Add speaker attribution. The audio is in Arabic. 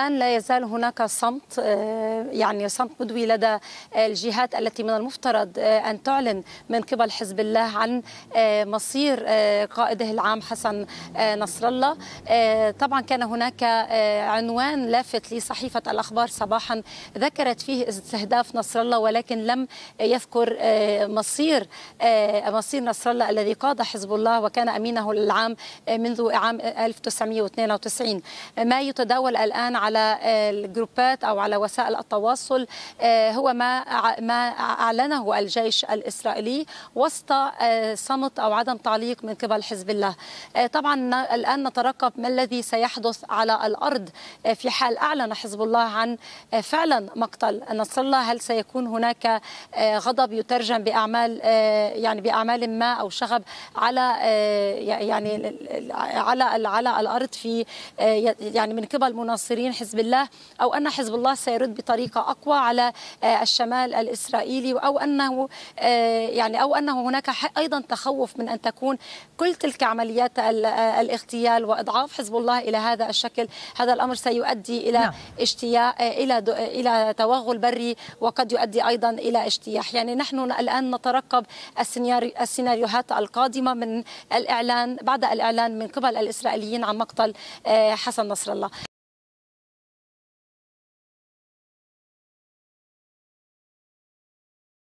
Speaker 1: الآن لا يزال هناك صمت آه، يعني صمت بدوي لدى الجهات التي من المفترض آه، أن تعلن من قبل حزب الله عن آه، مصير قائده العام حسن نصر الله طبعا كان هناك عنوان لافت لصحيفة الأخبار صباحا ذكرت فيه استهداف نصر الله ولكن لم يذكر مصير مصير نصر الله الذي قاد حزب الله وكان أمينه العام منذ عام 1992 ما يتداول الآن على على الجروبات أو على وسائل التواصل آه، هو ما ما أعلنه الجيش الإسرائيلي وسط آه، صمت أو عدم تعليق من قبل حزب الله آه، طبعا الآن نترقب ما الذي سيحدث على الأرض في حال أعلن حزب الله عن فعلا مقتل نصر الله هل سيكون هناك غضب يترجم بأعمال يعني بأعمال ما أو شغب على يعني على على الأرض في يعني من قبل مناصرين حزب الله أو أن حزب الله سيرد بطريقة أقوى على آه، الشمال الإسرائيلي أو أنه آه، يعني أو أنه هناك أيضا تخوف من أن تكون كل تلك عمليات آه، الاغتيال وإضعاف حزب الله إلى هذا الشكل هذا الأمر سيؤدي إلى نعم. إلى إلى توغل بري وقد يؤدي أيضا إلى اجتياح يعني نحن الآن نترقب السيناريوهات القادمة من الإعلان بعد الإعلان من قبل الإسرائيليين عن مقتل حسن نصر الله